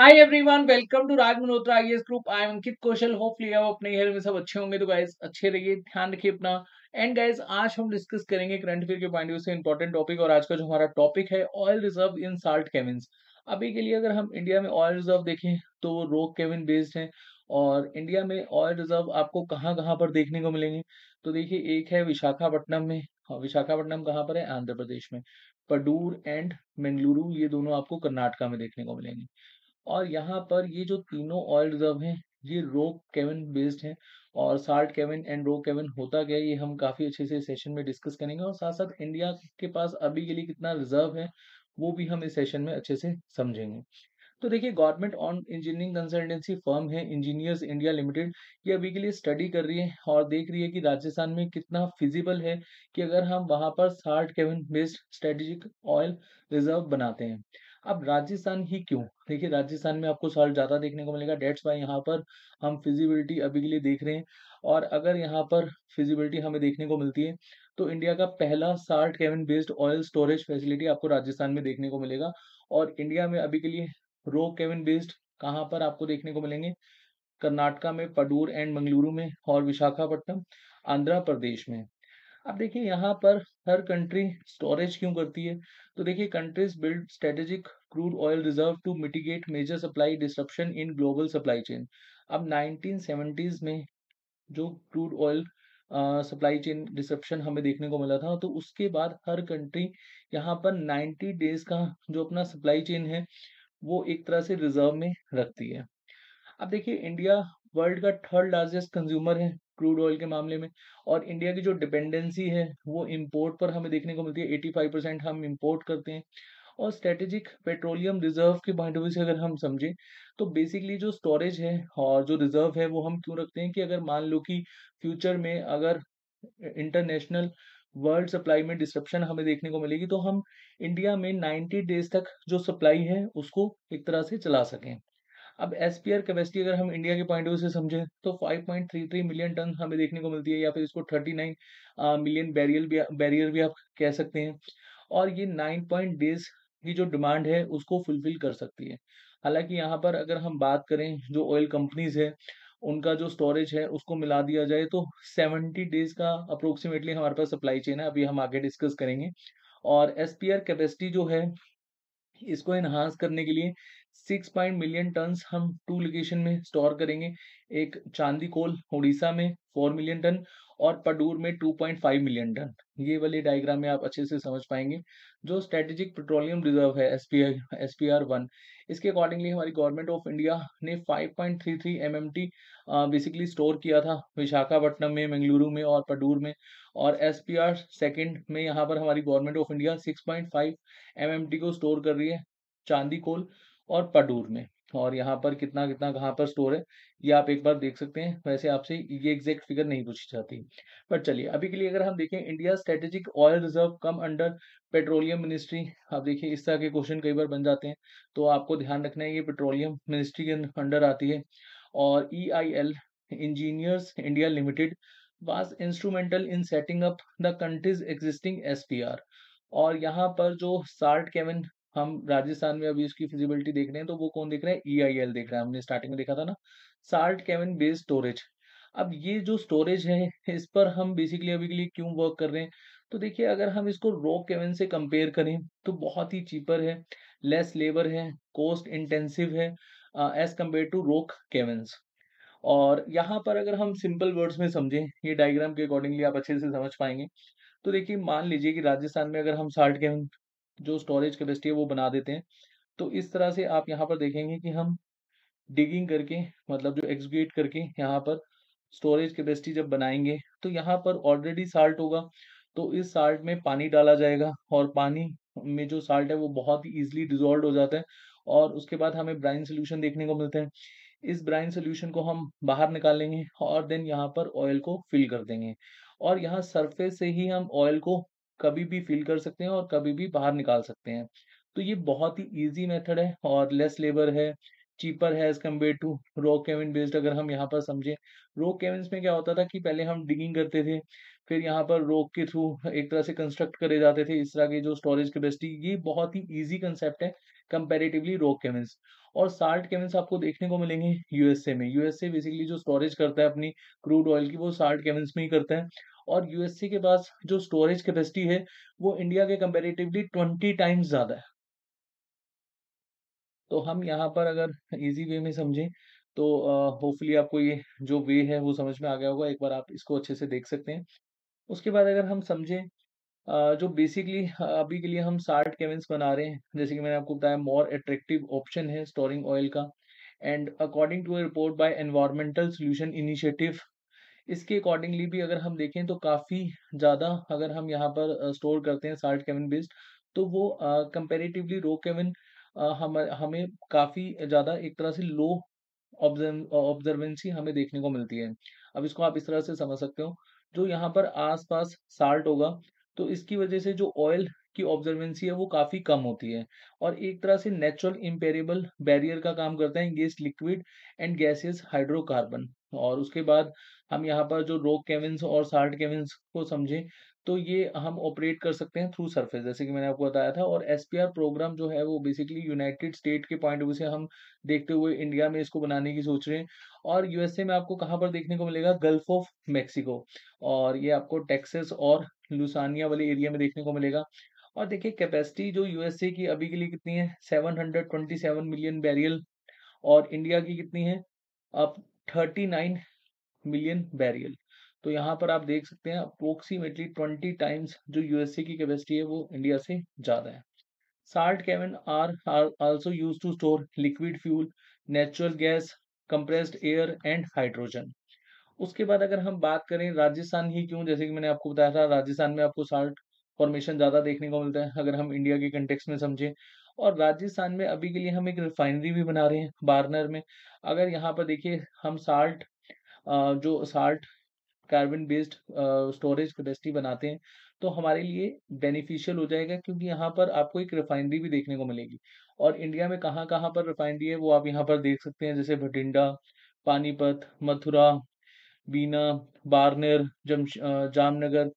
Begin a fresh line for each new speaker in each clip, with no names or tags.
hi everyone welcome to Raj Malhotra I group I am Ankit Kaushal hopefully आप अपने hair में सब अच्छे होंगे तो गाइज अच्छे रहिए ध्यान रखिए अपना एंड गाइज आज हम डिस्कस करेंगे करंट अफेयर के पॉइंट व्यू से इंपॉर्टेंट टॉपिक और आज का जो हमारा टॉपिक है oil reserve in salt cavern अभी के लिए अगर हम इंडिया में ऑयल रिजर्व देखें तो वो रोक केविन बेस्ड है और इंडिया में ऑयल रिजर्व आपको कहाँ कहाँ पर देखने को मिलेंगे तो देखिए एक है विशाखापट्टनम में और हाँ, विशाखापट्टनम कहाँ पर है आंध्र प्रदेश में पडूर एंड मेंगलुरु ये दोनों आपको कर्नाटका में देखने को मिलेंगे और यहाँ पर ये जो तीनों ऑयल रिजर्व हैं ये रो केवन बेस्ड हैं और साल्ट केवन एंड रो केवन होता क्या ये हम काफ़ी अच्छे से सेशन में डिस्कस करेंगे और साथ साथ इंडिया के पास अभी के लिए कितना रिजर्व है वो भी हम इस सेशन में अच्छे से समझेंगे तो देखिए government owned engineering consultancy firm है इंजीनियर्स इंडिया लिमिटेड ये अभी के लिए स्टडी कर रही है और देख रही है कि राजस्थान में कितना फिजिबल है कि अगर हम वहाँ पर salt cavern based strategic oil reserve बनाते हैं अब राजस्थान ही क्यों देखिए राजस्थान में आपको सॉल्ट ज़्यादा देखने को मिलेगा डेट्स वाई यहाँ पर हम फिजिबिलिटी अभी के लिए देख रहे हैं और अगर यहाँ पर फिजिबिलिटी हमें देखने को मिलती है तो इंडिया का पहला salt cavern based oil storage facility आपको राजस्थान में देखने को मिलेगा और इंडिया में अभी के लिए रो केविन बेस्ड कहाँ पर आपको देखने को मिलेंगे कर्नाटका में पडूर एंड मंगलुरु में और विशाखापट्टनम आंध्र प्रदेश में अब देखिए यहाँ पर हर कंट्री स्टोरेज क्यों करती है तो देखिए countries build strategic crude oil reserve to mitigate major supply disruption in global supply chain अब सेवेंटीज में जो crude oil supply chain disruption हमें देखने को मिला था तो उसके बाद हर कंट्री यहाँ पर नाइन्टी डेज का जो अपना सप्लाई चेन है वो एक तरह से रिजर्व में रखती है अब देखिए इंडिया वर्ल्ड का थर्ड लार्जेस्ट कंज्यूमर है क्रूड ऑयल के मामले में और इंडिया की जो डिपेंडेंसी है वो इम्पोर्ट पर हमें देखने को मिलती है 85 परसेंट हम इम्पोर्ट करते हैं और स्ट्रेटेजिक पेट्रोलियम रिजर्व के पॉइंट ऑफ व्यू से अगर हम समझें तो बेसिकली जो स्टोरेज है और जो रिजर्व है वो हम क्यों रखते हैं कि अगर मान लो कि फ्यूचर में अगर इंटरनेशनल वर्ल्ड सप्लाई में डिस्ट्रप्शन हमें देखने को मिलेगी तो हम इंडिया में 90 डेज तक जो सप्लाई है उसको एक तरह से चला सकें अब एस पी आर कैपेसिटी अगर हम इंडिया के पॉइंट ऑफ व्यू से समझें तो 5.33 मिलियन टन हमें देखने को मिलती है या फिर इसको 39 मिलियन बैरियर भी बैरियर भी आप कह सकते हैं और ये नाइन पॉइंट डेज की जो डिमांड है उसको फुलफिल कर सकती है हालांकि यहाँ पर अगर हम बात करें जो ऑयल कंपनीज है उनका जो स्टोरेज है उसको मिला दिया जाए तो सेवेंटी डेज का अप्रोक्सीमेटली हमारे पास सप्लाई चेन है अभी हम आगे डिस्कस करेंगे और एस कैपेसिटी जो है इसको एनहांस करने के लिए सिक्स पॉइंट मिलियन टन हम टू लोकेशन में स्टोर करेंगे एक चांदी कोल उड़ीसा में फोर मिलियन टन और पडूर में 2.5 मिलियन टन ये वाले डायग्राम में आप अच्छे से समझ पाएंगे जो स्ट्रेटेजिक पेट्रोलियम रिजर्व है S P S P R one इसके अकॉर्डिंगली हमारी गवर्नमेंट ऑफ इंडिया ने 5.33 टी बेसिकली स्टोर किया था विशाखापट्टनम में मंगलुरु में और पडूर में और एस पी आर सेकेंड में यहाँ पर हमारी गवर्नमेंट ऑफ इंडिया 6.5 टी को स्टोर कर रही है चांदी कोल और पडूर में और यहाँ पर कितना कितना कहाँ पर स्टोर है ये आप एक बार देख सकते हैं वैसे आपसे ये एग्जैक्ट फिगर नहीं पूछी जाती बट चलिए अभी के लिए अगर हम देखें India strategic oil reserve cum under petroleum ministry आप देखिए इस तरह के क्वेश्चन कई बार बन जाते हैं तो आपको ध्यान रखना है ये पेट्रोलियम मिनिस्ट्री के अंडर आती है और ई engineers India limited was instrumental in setting up the countries existing S और यहाँ पर जो सार्ट केविन हम राजस्थान में अभी इसकी फिजिबिलिटी देख रहे हैं तो वो कौन देख रहे हैं ई e आई एल देख रहे हैं हमने स्टार्टिंग में देखा था ना साल्ट केविन बेस्ड स्टोरेज अब ये जो स्टोरेज है इस पर हम बेसिकली अभी के लिए क्यों वर्क कर रहे हैं तो देखिए अगर हम इसको रॉक केवन से कंपेयर करें तो बहुत ही चीपर है लेस लेबर है कॉस्ट इंटेंसिव है as compare to rock caverns और यहाँ पर अगर हम सिंपल वर्ड्स में समझें ये डायग्राम के अकॉर्डिंगली आप अच्छे से समझ पाएंगे तो देखिए मान लीजिए कि राजस्थान में अगर हम साल्ट केवन जो स्टोरेज कैपेसिटी है वो बना देते हैं तो इस तरह से आप यहाँ पर देखेंगे कि हम डिगिंग करके मतलब जो एग्जीक्यूट करके यहाँ पर स्टोरेज कैपेसिटी जब बनाएंगे तो यहाँ पर ऑलरेडी साल्ट होगा तो इस साल्ट में पानी डाला जाएगा और पानी में जो साल्ट है वो बहुत ही ईजिली डिजोल्व हो जाता है और उसके बाद हमें ब्राइन सोल्यूशन देखने को मिलते हैं इस ब्राइन सोल्यूशन को हम बाहर निकालेंगे और देन यहाँ पर ऑयल को फिल कर देंगे और यहाँ सरफेस से ही हम ऑयल को कभी भी फील कर सकते हैं और कभी भी बाहर निकाल सकते हैं तो ये बहुत ही इजी मेथड है और लेस लेबर है चीपर है as compare to rock cavern based अगर हम यहाँ पर समझें रॉक केविन में क्या होता था कि पहले हम डिगिंग करते थे फिर यहाँ पर रॉक के थ्रू एक तरह से कंस्ट्रक्ट करे जाते थे इस तरह की जो स्टोरेज कैपेसिटी ये बहुत ही ईजी कंसेप्ट है कंपेरेटिवली रॉक केविन्स और साल्ट केविन्स आपको देखने को मिलेंगे यूएसए में यूएसए बेसिकली जो स्टोरेज करता है अपनी क्रूड ऑयल की वो साल्ट केविन्स में ही करता है और यूएसए के पास जो स्टोरेज कैपेसिटी है वो इंडिया के कंपेरेटिवली ट्वेंटी टाइम्स ज़्यादा है तो हम यहाँ पर अगर इजी वे में समझें तो होपफुली uh, आपको ये जो वे है वो समझ में आ गया होगा एक बार आप इसको अच्छे से देख सकते हैं उसके बाद अगर हम समझें uh, जो बेसिकली अभी के लिए हम सार्ट केविन्स बना रहे हैं जैसे कि मैंने आपको बताया मोर अट्रेक्टिव ऑप्शन है स्टोरिंग ऑयल का and according to report by environmental solution initiative इसके अकॉर्डिंगली भी अगर हम देखें तो काफ़ी ज़्यादा अगर हम यहाँ पर स्टोर करते हैं साल्ट केविन बेस्ड तो वो कंपेरेटिवली रो केविन हम हमें काफ़ी ज़्यादा एक तरह से लो ऑब्जर्वेंसी हमें देखने को मिलती है अब इसको आप इस तरह से समझ सकते हो जो यहाँ पर आसपास साल्ट होगा तो इसकी वजह से जो ऑयल की ऑब्जर्वेंसी है वो काफ़ी कम होती है और एक तरह से नेचुरल इम्पेरेबल बैरियर का काम करता है gaseous liquid and gases hydrocarbon और उसके बाद हम यहाँ पर जो रोक केविन्स और साल्ट केविन्स को समझें तो ये हम ऑपरेट कर सकते हैं थ्रू सरफेस जैसे कि मैंने आपको बताया था और एस प्रोग्राम जो है वो बेसिकली यूनाइटेड स्टेट के पॉइंट ऑफ व्यू से हम देखते हुए इंडिया में इसको बनाने की सोच रहे हैं और यूएसए में आपको कहाँ पर देखने को मिलेगा गल्फ ऑफ मेक्सिको और ये आपको टेक्सेस और लुसानिया वाले एरिया में देखने को मिलेगा और देखिए कैपेसिटी जो यूएसए की अभी के लिए कितनी है सेवन मिलियन बैरियल और इंडिया की कितनी है आप थर्टी नाइन मिलियन बैरियल तो यहाँ पर आप देख सकते हैं अप्रोक्सीमेटली ट्वेंटी टाइम्स जो यूएसए की कैपेसिटी है वो इंडिया से ज़्यादा है salt cavern are also use to store liquid fuel natural gas compressed air and hydrogen उसके बाद अगर हम बात करें राजस्थान ही क्यों जैसे कि मैंने आपको बताया था राजस्थान में आपको साल्ट फॉर्मेशन ज़्यादा देखने को मिलता है अगर हम इंडिया के कंटेक्स में समझें और राजस्थान में अभी के लिए हम एक रिफाइनरी भी बना रहे हैं बार्नर में अगर यहाँ पर देखिए हम साल्ट जो salt carbon based storage capacity बनाते हैं तो हमारे लिए बेनिफिशियल हो जाएगा क्योंकि यहाँ पर आपको एक रिफाइनरी भी देखने को मिलेगी और इंडिया में कहाँ कहाँ पर रिफाइनरी है वो आप यहाँ पर देख सकते हैं जैसे भटिंडा पानीपत मथुरा बीना बारनेर जम जामनगर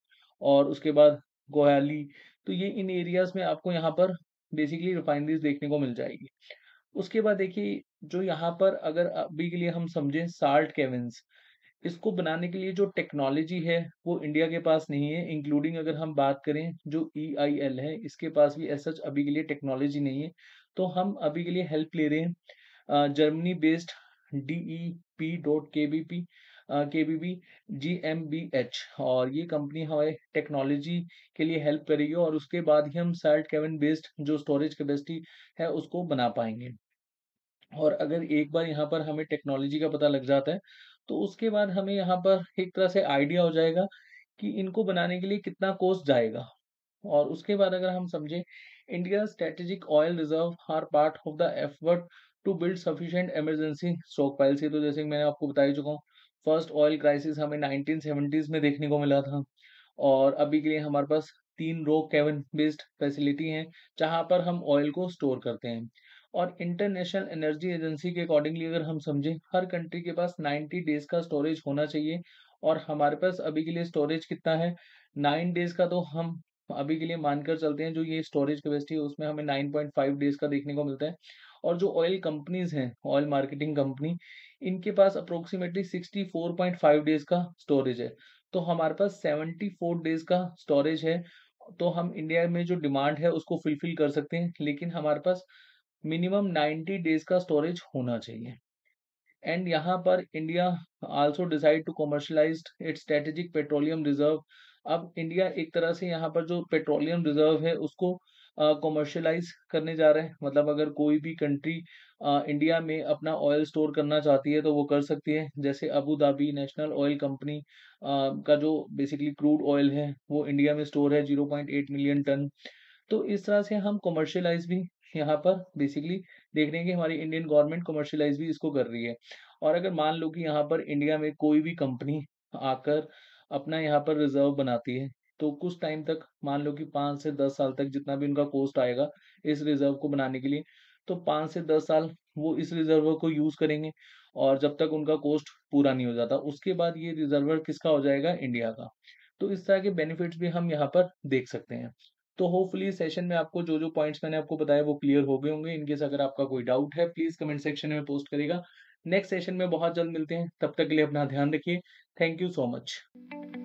और उसके बाद गोहाली तो ये इन एरियाज में आपको यहाँ पर बेसिकली रिफाइनरीज देखने को मिल जाएगी उसके बाद देखिए जो यहाँ पर अगर अभी के लिए हम समझें साल्ट केविन्स इसको बनाने के लिए जो टेक्नोलॉजी है वो इंडिया के पास नहीं है इंक्लूडिंग अगर हम बात करें जो ई आई एल है इसके पास भी एज सच अभी के लिए टेक्नोलॉजी नहीं है तो हम अभी के लिए हेल्प ले रहे हैं Germany based D E P dot K B P K B B G M B H और ये कंपनी हमारे टेक्नोलॉजी के लिए हेल्प करेगी और उसके बाद ही हम साल्ट केवन बेस्ड जो स्टोरेज कैपेसिटी है उसको बना पाएंगे और अगर एक बार यहाँ पर हमें टेक्नोलॉजी का पता लग जाता है तो उसके बाद हमें यहाँ पर एक तरह से आइडिया हो जाएगा कि इनको बनाने के लिए कितना कोस्ट जाएगा और उसके बाद अगर हम समझे India strategic oil reserve are part of the effort to build sufficient emergency stockpile से तो जैसे मैंने आपको बता ही चुका हूँ फर्स्ट ऑयल क्राइसिस हमें 1970s में देखने को मिला था और अभी के लिए हमारे पास तीन रो केवन बेस्ड फैसिलिटी हैं जहाँ पर हम ऑयल को स्टोर करते हैं और इंटरनेशनल एनर्जी एजेंसी के अकॉर्डिंगली अगर हम समझें हर कंट्री के पास 90 डेज का स्टोरेज होना चाहिए और हमारे पास अभी के लिए स्टोरेज कितना है नाइन डेज का तो हम अभी के लिए मानकर चलते हैं जो ये स्टोरेज कैपेसिटी है उसमें हमें 9.5 डेज का देखने को मिलता है और जो ऑयल कंपनीज हैं ऑयल मार्केटिंग कंपनी इनके पास अप्रोक्सीमेटली 64.5 डेज का स्टोरेज है तो हमारे पास 74 डेज का स्टोरेज है तो हम इंडिया में जो डिमांड है उसको फुलफिल कर सकते हैं लेकिन हमारे पास मिनिमम 90 डेज का स्टोरेज होना चाहिए एंड यहाँ पर India also decide to commercialise it strategic petroleum reserve अब इंडिया एक तरह से यहाँ पर जो पेट्रोलियम रिजर्व है उसको कॉमर्शलाइज uh, करने जा रहे हैं मतलब अगर कोई भी कंट्री uh, इंडिया में अपना ऑयल स्टोर करना चाहती है तो वो कर सकती है जैसे Abu Dhabi national oil company का जो बेसिकली क्रूड ऑयल है वो इंडिया में स्टोर है zero point eight million ton तो इस तरह से हम कॉमर्शलाइज भी यहाँ पर बेसिकली देख रहे हैं कि हमारी इंडियन गवर्नमेंट कॉमर्शलाइज भी इसको कर रही है और अगर मान लो कि यहाँ पर इंडिया में कोई भी कंपनी आकर अपना यहाँ पर रिजर्व बनाती है तो कुछ टाइम तक मान लो कि पाँच से दस साल तक जितना भी उनका कोस्ट आएगा इस रिजर्व को बनाने के लिए तो पाँच से दस साल वो इस रिजर्वर को यूज करेंगे और जब तक उनका कोस्ट पूरा नहीं हो जाता उसके बाद ये रिजर्वर किसका हो जाएगा इंडिया का तो इस तरह के बेनिफिट्स भी हम यहाँ पर देख सकते हैं तो होपफुली सेशन में आपको जो जो पॉइंट्स मैंने आपको बताया वो क्लियर हो गए होंगे इनकेस अगर आपका कोई डाउट है प्लीज कमेंट सेक्शन में पोस्ट करेगा नेक्स्ट सेशन में बहुत जल्द मिलते हैं तब तक के लिए अपना ध्यान रखिए थैंक यू सो मच